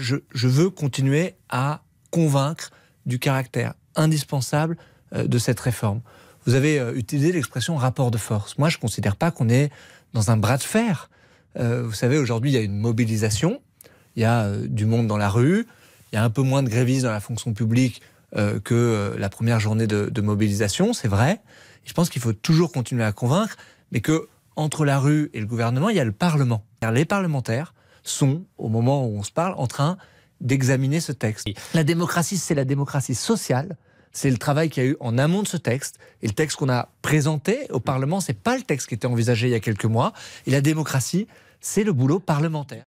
Je, veux continuer à convaincre du caractère indispensable euh, de cette réforme. Vous avez euh, utilisé l'expression rapport de force. Moi, je ne considère pas qu'on est dans un bras de fer. Euh, vous savez, aujourd'hui, il y a une mobilisation, il y a du monde dans la rue, il y a un peu moins de grévistes dans la fonction publique que la première journée de, mobilisation, c'est vrai. Je pense qu'il faut toujours continuer à convaincre, mais que entre la rue et le gouvernement, il y a le Parlement. les parlementaires sont, au moment où on se parle, en train d'examiner ce texte. La démocratie, c'est la démocratie sociale. C'est le travail qu'il y a eu en amont de ce texte. Et le texte qu'on a présenté au Parlement, c'est pas le texte qui était envisagé il y a quelques mois. Et la démocratie, c'est le boulot parlementaire.